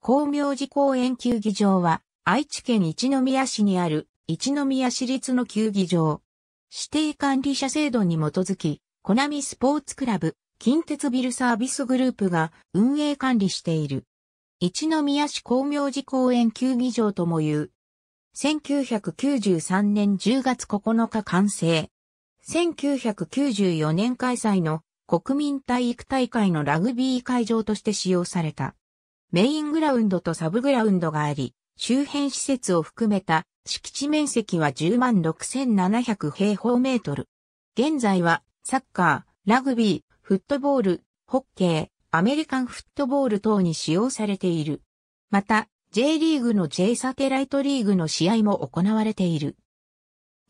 光明寺公園球技場は、愛知県一宮市にある、一宮市立の球技場。指定管理者制度に基づき、コナミスポーツクラブ、近鉄ビルサービスグループが運営管理している。一宮市光明寺公園球技場とも言う。1993年10月9日完成。1994年開催の国民体育大会のラグビー会場として使用された。メイングラウンドとサブグラウンドがあり、周辺施設を含めた敷地面積は10万6700平方メートル。現在はサッカー、ラグビー、フットボール、ホッケー、アメリカンフットボール等に使用されている。また、J リーグの J サテライトリーグの試合も行われている。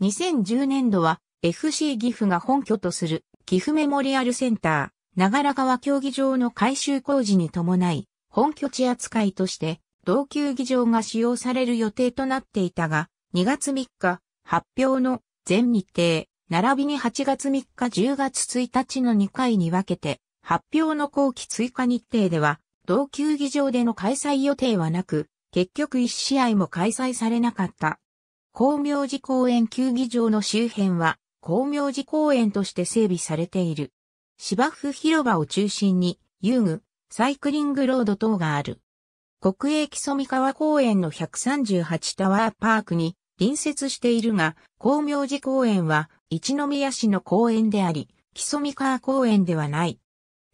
2010年度は FC 岐阜が本拠とする岐阜メモリアルセンター、長良川競技場の改修工事に伴い、本拠地扱いとして、同球技場が使用される予定となっていたが、2月3日、発表の全日程、並びに8月3日10月1日の2回に分けて、発表の後期追加日程では、同球技場での開催予定はなく、結局1試合も開催されなかった。光明寺公園球技場の周辺は、光明寺公園として整備されている。芝生広場を中心に、遊具、サイクリングロード等がある。国営木曽川公園の138タワーパークに隣接しているが、光明寺公園は一宮市の公園であり、木曽川公園ではない。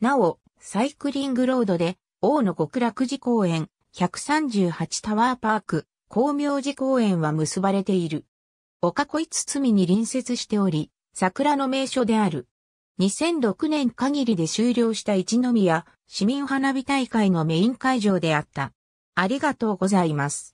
なお、サイクリングロードで、大野極楽寺公園、138タワーパーク、光明寺公園は結ばれている。おこいつみに隣接しており、桜の名所である。2006年限りで終了した一宮市民花火大会のメイン会場であった。ありがとうございます。